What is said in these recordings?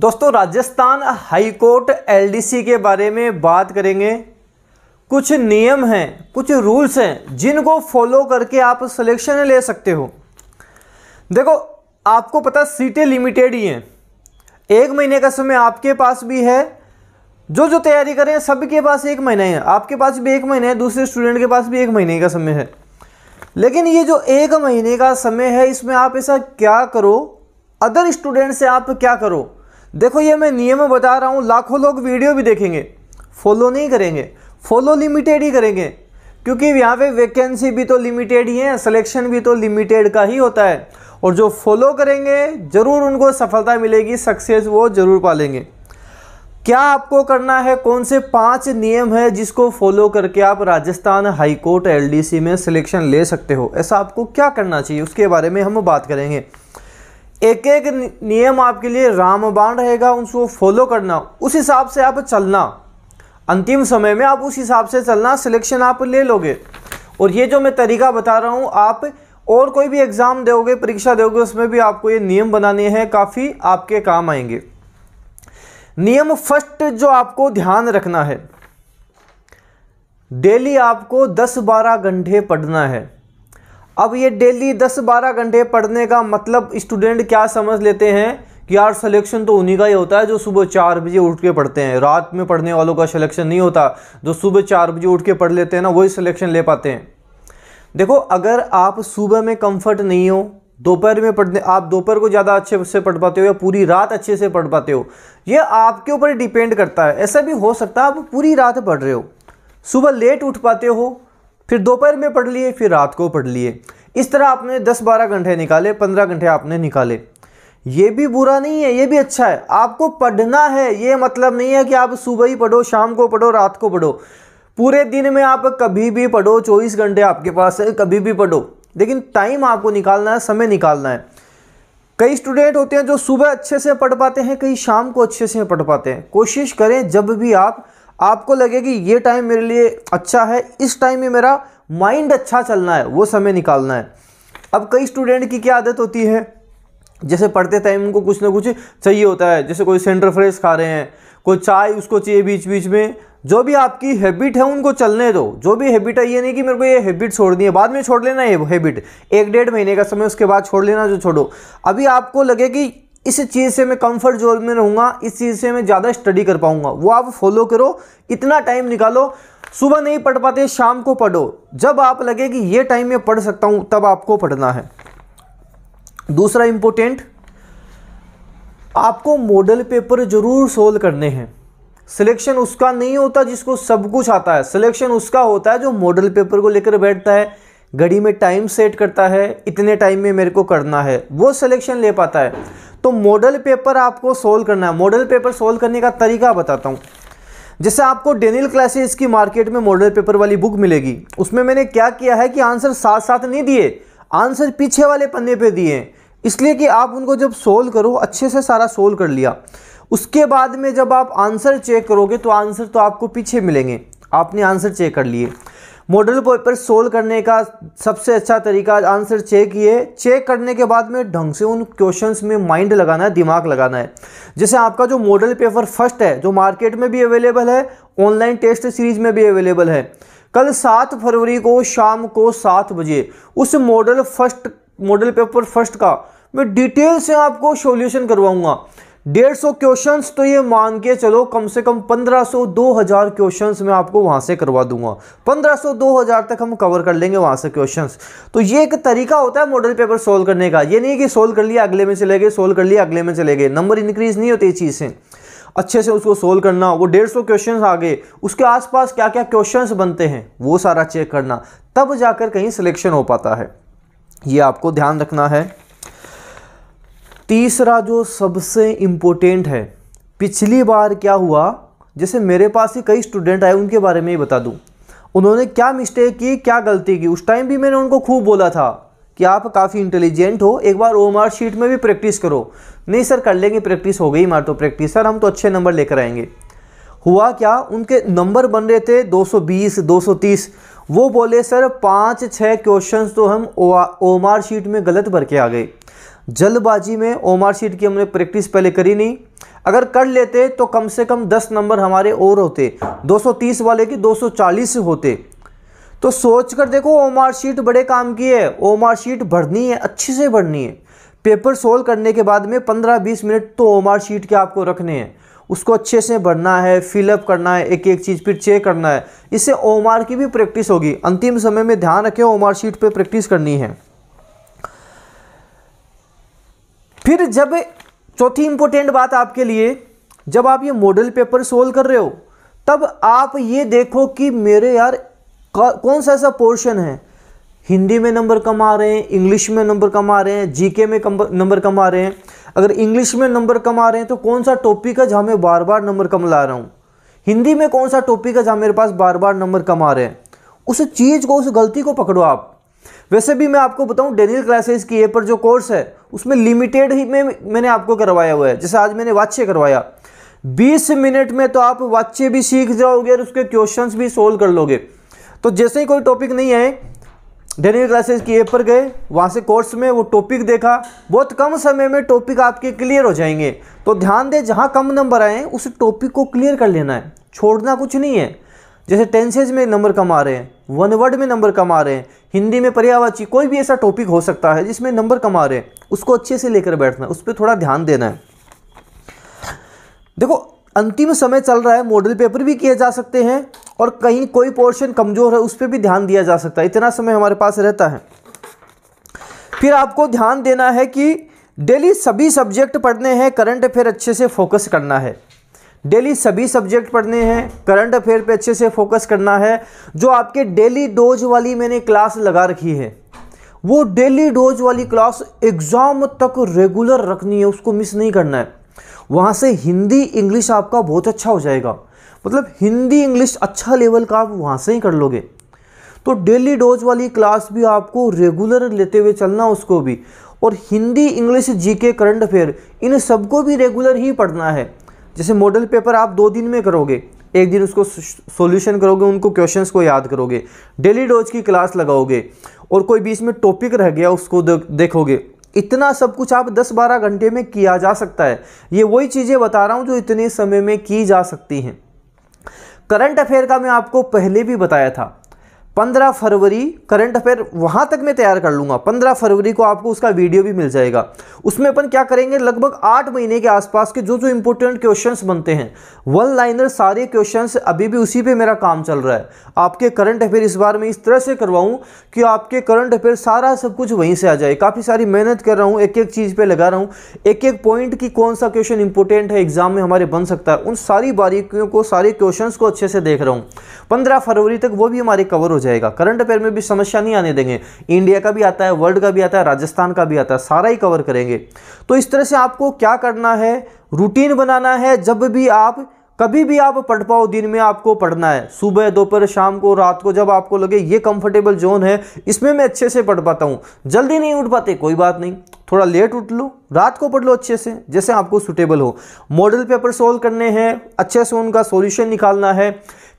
दोस्तों Rajasthan high court LDC के बारे में बात करेंगे कुछ नियम हैं कुछ रूल्स हैं जिनको फॉलो करके आप सिलेक्शन ले सकते हो देखो आपको पता सीटें लिमिटेड ही हैं एक महीने का समय आपके पास भी है जो जो तैयारी करें सबके पास एक महीना है आपके पास भी एक महीना है दूसरे स्टूडेंट के पास भी एक महीने का समय है लेकिन ये जो एक महीने का समय है इसमें आप ऐसा क्या करो अदर स्टूडेंट से आप क्या करो देखो ये मैं नियम बता रहा हूँ लाखों लोग वीडियो भी देखेंगे फॉलो नहीं करेंगे फॉलो लिमिटेड ही करेंगे क्योंकि यहाँ पे वैकेंसी भी तो लिमिटेड ही है सिलेक्शन भी तो लिमिटेड का ही होता है और जो फॉलो करेंगे ज़रूर उनको सफलता मिलेगी सक्सेस वो ज़रूर पालेंगे क्या आपको करना है कौन से पांच नियम है जिसको फॉलो करके आप राजस्थान हाईकोर्ट एलडीसी में सिलेक्शन ले सकते हो ऐसा आपको क्या करना चाहिए उसके बारे में हम बात करेंगे एक एक नियम आपके लिए रामबाण रहेगा उनको फॉलो करना उस हिसाब से आप चलना अंतिम समय में आप उस हिसाब से चलना सिलेक्शन आप ले लोगे और ये जो मैं तरीका बता रहा हूँ आप और कोई भी एग्ज़ाम दोगे परीक्षा दोगे उसमें भी आपको ये नियम बनाने हैं काफ़ी आपके काम आएंगे नियम फर्स्ट जो आपको ध्यान रखना है डेली आपको 10-12 घंटे पढ़ना है अब ये डेली दस बारह घंटे पढ़ने का मतलब स्टूडेंट क्या समझ लेते हैं कि यार सिलेक्शन तो उन्हीं का ही होता है जो सुबह चार बजे उठ के पढ़ते हैं रात में पढ़ने वालों का सिलेक्शन नहीं होता जो सुबह चार बजे उठ के पढ़ लेते हैं ना वही सिलेक्शन ले पाते हैं देखो अगर आप सुबह में कंफर्ट नहीं हो दोपहर में पढ़ने आप दोपहर को ज़्यादा अच्छे से पढ़ पाते हो या पूरी रात अच्छे से पढ़ पाते हो ये आपके ऊपर डिपेंड करता है ऐसा भी हो सकता है आप पूरी रात पढ़ रहे हो सुबह लेट उठ पाते हो फिर दोपहर में पढ़ लिए फिर रात को पढ़ लिए इस तरह आपने दस बारह घंटे निकाले पंद्रह घंटे आपने निकाले ये भी बुरा नहीं है ये भी अच्छा है आपको पढ़ना है ये मतलब नहीं है कि आप सुबह ही पढ़ो शाम को पढ़ो रात को पढ़ो पूरे दिन में आप कभी भी पढ़ो चौबीस घंटे आपके पास है कभी भी पढ़ो लेकिन टाइम आपको निकालना है समय निकालना है कई स्टूडेंट होते हैं जो सुबह अच्छे से पढ़ पाते हैं कई शाम को अच्छे से पढ़ पाते हैं कोशिश करें जब भी आप आपको लगे कि ये टाइम मेरे लिए अच्छा है इस टाइम में मेरा माइंड अच्छा चलना है वो समय निकालना है अब कई स्टूडेंट की क्या आदत होती है जैसे पढ़ते टाइम उनको कुछ ना कुछ चाहिए होता है जैसे कोई सेंटर फ्रेश खा रहे हैं कोई चाय उसको चाहिए बीच बीच में जो भी आपकी हैबिट है उनको चलने दो जो भी हैबिट है ये नहीं कि मेरे को ये हैबिट छोड़नी है बाद में छोड़ लेना ये हैबिट एक डेढ़ महीने का समय उसके बाद छोड़ लेना जो छोड़ो अभी आपको लगे कि इस चीज़ से मैं कंफर्ट जोन में रहूँगा इस चीज़ से मैं ज़्यादा स्टडी कर पाऊँगा वो आप फॉलो करो इतना टाइम निकालो सुबह नहीं पढ़ पाते शाम को पढ़ो जब आप लगे कि ये टाइम में पढ़ सकता हूँ तब आपको पढ़ना है दूसरा इम्पोर्टेंट आपको मॉडल पेपर ज़रूर सोल्व करने हैं सिलेक्शन उसका नहीं होता जिसको सब कुछ आता है सिलेक्शन उसका होता है जो मॉडल पेपर को लेकर बैठता है घड़ी में टाइम सेट करता है इतने टाइम में मेरे को करना है वो सिलेक्शन ले पाता है तो मॉडल पेपर आपको सोल्व करना है मॉडल पेपर सोल्व करने का तरीका बताता हूँ जैसे आपको डेनियल क्लासेस की मार्केट में मॉडल पेपर वाली बुक मिलेगी उसमें मैंने क्या किया है कि आंसर साथ साथ नहीं दिए आंसर पीछे वाले पन्ने पे दिए इसलिए कि आप उनको जब सोल्व करो अच्छे से सारा सोल्व कर लिया उसके बाद में जब आप आंसर चेक करोगे तो आंसर तो आपको पीछे मिलेंगे आपने आंसर चेक कर लिए मॉडल पेपर सोल्व करने का सबसे अच्छा तरीका आंसर चेक ये चेक करने के बाद में ढंग से उन क्वेश्चंस में माइंड लगाना है दिमाग लगाना है जैसे आपका जो मॉडल पेपर फर्स्ट है जो मार्केट में भी अवेलेबल है ऑनलाइन टेस्ट सीरीज में भी अवेलेबल है कल सात फरवरी को शाम को सात बजे उस model first model paper first का मैं डिटेल से आपको सोल्यूशन करवाऊंगा डेढ़ सौ क्वेश्चन तो ये मान के चलो कम से कम पंद्रह सौ दो हज़ार क्वेश्चन मैं आपको वहां से करवा दूंगा पंद्रह सौ दो हज़ार तक हम कवर कर लेंगे वहां से क्वेश्चन तो ये एक तरीका होता है मॉडल पेपर सोल्व करने का ये नहीं कि सोल्व कर लिया अगले में चले गए सोल्व कर लिया अगले में चले गए नंबर इंक्रीज नहीं होते चीज़ से अच्छे से उसको सोल्व करना वो डेढ़ सौ क्वेश्चन आ गए उसके आसपास क्या क्या क्वेश्चन बनते हैं वो सारा चेक करना तब जाकर कहीं सिलेक्शन हो पाता है ये आपको ध्यान रखना है तीसरा जो सबसे इम्पोर्टेंट है पिछली बार क्या हुआ जैसे मेरे पास ही कई स्टूडेंट आए उनके बारे में ही बता दूँ उन्होंने क्या मिस्टेक की क्या गलती की उस टाइम भी मैंने उनको खूब बोला था कि आप काफ़ी इंटेलिजेंट हो एक बार ओ आर शीट में भी प्रैक्टिस करो नहीं सर कर लेंगे प्रैक्टिस हो गई मार तो प्रैक्टिस सर हम तो अच्छे नंबर लेकर आएंगे हुआ क्या उनके नंबर बन रहे थे 220 230 वो बोले सर पाँच छः क्वेश्चन तो हम ओ आर शीट में गलत भर के आ गए जल्दबाजी में ओमार शीट की हमने प्रैक्टिस पहले करी नहीं अगर कर लेते तो कम से कम 10 नंबर हमारे और होते 230 वाले के 240 होते तो सोच कर देखो ओमार शीट बड़े काम की है ओमार शीट भरनी है अच्छे से भरनी है पेपर सोल्व करने के बाद में 15-20 मिनट तो ओमार शीट के आपको रखने हैं उसको अच्छे से भरना है फिलअप करना है एक एक चीज़ फिर चेक करना है इससे ओमार की भी प्रैक्टिस होगी अंतिम समय में ध्यान रखें ओमार शीट पर प्रैक्टिस करनी है फिर जब चौथी इंपॉर्टेंट बात आपके लिए जब आप ये मॉडल पेपर सोल्व कर रहे हो तब आप ये देखो कि मेरे यार कौन सा ऐसा पोर्शन है हिंदी में नंबर कम आ रहे हैं इंग्लिश में नंबर कम आ रहे हैं जीके में कम नंबर कम आ रहे हैं अगर इंग्लिश में नंबर कम आ रहे हैं तो कौन सा टॉपिक है जहाँ मैं बार बार नंबर कम ला रहा हूँ हिंदी में कौन सा टॉपिक है जहाँ मेरे पास बार बार नंबर कम आ रहे हैं उस चीज़ को उस गलती को पकड़ो आप वैसे भी मैं आपको बताऊं डेनियल क्लासेस की ए पर जो कोर्स है उसमें लिमिटेड ही में मैंने आपको करवाया हुआ है जैसे आज मैंने वाच्य करवाया 20 मिनट में तो आप वाच्य भी सीख जाओगे और उसके क्वेश्चन भी सोल्व कर लोगे तो जैसे ही कोई टॉपिक नहीं आए डेनियल क्लासेज की ए पर गए वहाँ से कोर्स में वो टॉपिक देखा बहुत कम समय में टॉपिक आपके क्लियर हो जाएंगे तो ध्यान दें जहाँ कम नंबर आए उस टॉपिक को क्लियर कर लेना है छोड़ना कुछ नहीं है जैसे टेंसेज में नंबर कम आ रहे हैं वन वर्ड में नंबर कम आ रहे हैं हिंदी में पर्यावाची कोई भी ऐसा टॉपिक हो सकता है जिसमें नंबर कम आ रहे हैं उसको अच्छे से लेकर बैठना है उस पर थोड़ा ध्यान देना है देखो अंतिम समय चल रहा है मॉडल पेपर भी किए जा सकते हैं और कहीं कोई पोर्शन कमज़ोर है उस पर भी ध्यान दिया जा सकता है इतना समय हमारे पास रहता है फिर आपको ध्यान देना है कि डेली सभी सब्जेक्ट पढ़ने हैं करंट अफेयर अच्छे से फोकस करना है डेली सभी सब्जेक्ट पढ़ने हैं करंट अफेयर पे अच्छे से फोकस करना है जो आपके डेली डोज वाली मैंने क्लास लगा रखी है वो डेली डोज वाली क्लास एग्ज़ाम तक रेगुलर रखनी है उसको मिस नहीं करना है वहाँ से हिंदी इंग्लिश आपका बहुत अच्छा हो जाएगा मतलब हिंदी इंग्लिश अच्छा लेवल का आप वहाँ से ही कर लोगे तो डेली डोज वाली क्लास भी आपको रेगुलर लेते हुए चलना उसको भी और Hindi English GK current affair इन सबको भी रेगुलर ही पढ़ना है जैसे मॉडल पेपर आप दो दिन में करोगे एक दिन उसको सॉल्यूशन करोगे उनको क्वेश्चंस को याद करोगे डेली डोज की क्लास लगाओगे और कोई बीच में टॉपिक रह गया उसको देखोगे इतना सब कुछ आप 10-12 घंटे में किया जा सकता है ये वही चीज़ें बता रहा हूँ जो इतने समय में की जा सकती हैं करंट अफेयर का मैं आपको पहले भी बताया था पंद्रह फरवरी करंट अफेयर वहाँ तक मैं तैयार कर लूँगा पंद्रह फरवरी को आपको उसका वीडियो भी मिल जाएगा उसमें अपन क्या करेंगे लगभग आठ महीने के आसपास के जो जो इंपॉर्टेंट क्वेश्चंस बनते हैं वन लाइनर सारे क्वेश्चंस अभी भी उसी पे मेरा काम चल रहा है आपके करंट अफेयर इस बार मैं इस तरह से करवाऊँ कि आपके करंट अफेयर सारा सब कुछ वहीं से आ जाए काफ़ी सारी मेहनत कर रहा हूँ एक एक चीज़ पर लगा रहा हूँ एक एक पॉइंट की कौन सा क्वेश्चन इंपॉर्टेंट है एग्जाम में हमारे बन सकता है उन सारी बारीकियों को सारे क्वेश्चन को अच्छे से देख रहा हूँ पंद्रह फरवरी तक वो भी हमारे कवर हो जाएगा करंट अफेयर में भी समस्या नहीं आने देंगे इंडिया का भी आता है वर्ल्ड का भी आता है राजस्थान का भी आता है सारा ही कवर करेंगे तो इस तरह से आपको क्या करना है रूटीन बनाना है जब भी आप कभी भी आप पढ़ पाओ दिन में आपको पढ़ना है सुबह दोपहर शाम को रात को जब आपको लगे ये कंफर्टेबल जोन है इसमें मैं अच्छे से पढ़ पाता हूँ जल्दी नहीं उठ पाते कोई बात नहीं थोड़ा लेट उठ लो रात को पढ़ लो अच्छे से जैसे आपको सुटेबल हो मॉडल पेपर सोल्व करने हैं अच्छे से उनका सॉल्यूशन निकालना है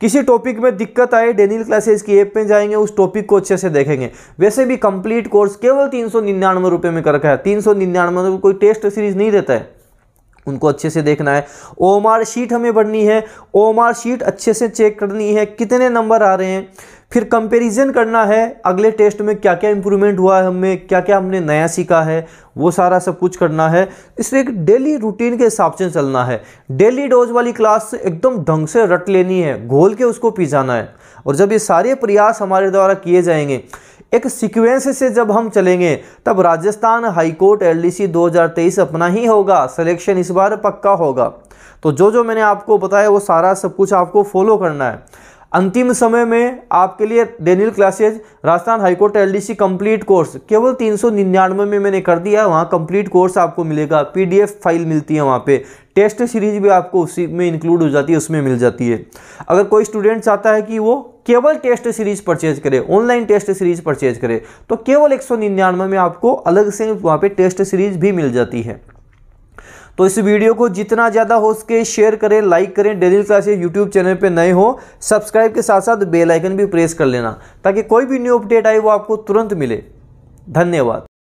किसी टॉपिक में दिक्कत आए डेनियल क्लासेस की ऐप में जाएंगे उस टॉपिक को अच्छे से देखेंगे वैसे भी कंप्लीट कोर्स केवल तीन सौ निन्यानवे रुपये में कर रखा है तीन सौ निन्यानवे रुपये कोई टेस्ट सीरीज नहीं देता है उनको अच्छे से देखना है ओम शीट हमें बढ़नी है आर शीट अच्छे से चेक करनी है कितने नंबर आ रहे हैं फिर कंपैरिजन करना है अगले टेस्ट में क्या क्या इम्प्रूवमेंट हुआ है हमें क्या क्या हमने नया सीखा है वो सारा सब कुछ करना है इसलिए एक डेली रूटीन के हिसाब से चलना है डेली डोज वाली क्लास एकदम ढंग से रट लेनी है घोल के उसको पी जाना है और जब ये सारे प्रयास हमारे द्वारा किए जाएंगे एक सीक्वेंस से जब हम चलेंगे तब राजस्थान हाईकोर्ट एल डी अपना ही होगा सिलेक्शन इस बार पक्का होगा तो जो जो मैंने आपको बताया वो सारा सब कुछ आपको फॉलो करना है अंतिम समय में आपके लिए Daniel classes Rajasthan high court L C complete course केवल तीन सौ निन्यानवे में मैंने कर दिया है वहाँ कंप्लीट कोर्स आपको मिलेगा पीडीएफ फाइल मिलती है वहाँ पे टेस्ट सीरीज भी आपको उसी में इंक्लूड हो जाती है उसमें मिल जाती है अगर कोई स्टूडेंट चाहता है कि वो केवल टेस्ट सीरीज परचेज करे ऑनलाइन टेस्ट सीरीज परचेज करे तो केवल एक में आपको अलग से वहाँ पर टेस्ट सीरीज भी मिल जाती है तो इस वीडियो को जितना ज़्यादा हो सके शेयर करें लाइक करें डेली क्लासेस यूट्यूब चैनल पर नए हो सब्सक्राइब के साथ साथ बेलाइकन भी प्रेस कर लेना ताकि कोई भी न्यू अपडेट आए वो आपको तुरंत मिले धन्यवाद